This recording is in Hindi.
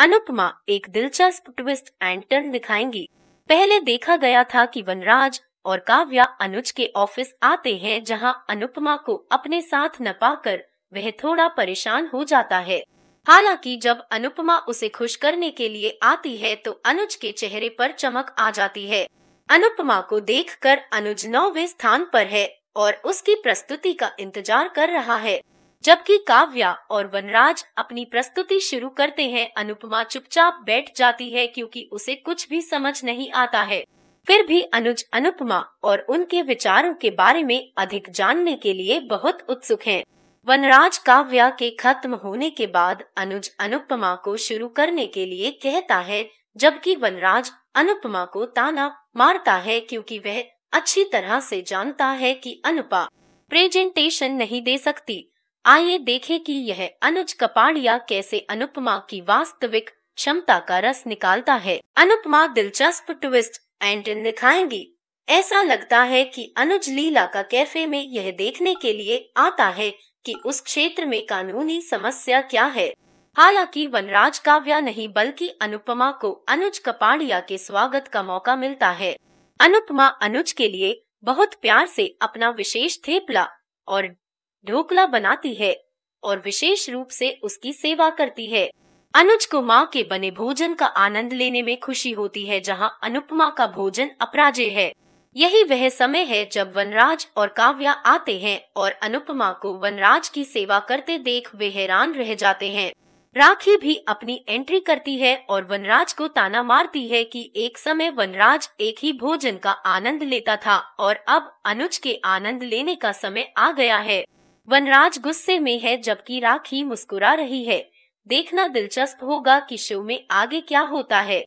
अनुपमा एक दिलचस्प ट्विस्ट एंड टर्न दिखाएंगी पहले देखा गया था कि वनराज और काव्या अनुज के ऑफिस आते हैं जहां अनुपमा को अपने साथ न पाकर वह थोड़ा परेशान हो जाता है हालांकि जब अनुपमा उसे खुश करने के लिए आती है तो अनुज के चेहरे पर चमक आ जाती है अनुपमा को देखकर अनुज नौवे स्थान पर है और उसकी प्रस्तुति का इंतजार कर रहा है जबकि काव्या और वनराज अपनी प्रस्तुति शुरू करते हैं अनुपमा चुपचाप बैठ जाती है क्योंकि उसे कुछ भी समझ नहीं आता है फिर भी अनुज अनुपमा और उनके विचारों के बारे में अधिक जानने के लिए बहुत उत्सुक हैं। वनराज काव्या के खत्म होने के बाद अनुज अनुपमा को शुरू करने के लिए कहता है जबकि वनराज अनुपमा को ताना मारता है क्योंकि वह अच्छी तरह से जानता है कि अनुपा प्रेजेंटेशन नहीं दे सकती आइए देखें कि यह अनुज कपाड़िया कैसे अनुपमा की वास्तविक क्षमता का रस निकालता है अनुपमा दिलचस्प ट्विस्ट एंड दिखाएंगी ऐसा लगता है कि अनुज लीला का कैफे में यह देखने के लिए आता है कि उस क्षेत्र में कानूनी समस्या क्या है हालांकि वनराज काव्या नहीं बल्कि अनुपमा को अनुज कपाड़िया के स्वागत का मौका मिलता है अनुपमा अनुज के लिए बहुत प्यार से अपना विशेष थेपला और ढोकला बनाती है और विशेष रूप से उसकी सेवा करती है अनुज को माँ के बने भोजन का आनंद लेने में खुशी होती है जहाँ अनुपमा का भोजन अपराजय है यही वह समय है जब वनराज और काव्या आते हैं और अनुपमा को वनराज की सेवा करते देख वे हैरान रह जाते हैं राखी भी अपनी एंट्री करती है और वनराज को ताना मारती है कि एक समय वनराज एक ही भोजन का आनंद लेता था और अब अनुज के आनंद लेने का समय आ गया है वनराज गुस्से में है जबकि राखी मुस्कुरा रही है देखना दिलचस्प होगा कि शिव में आगे क्या होता है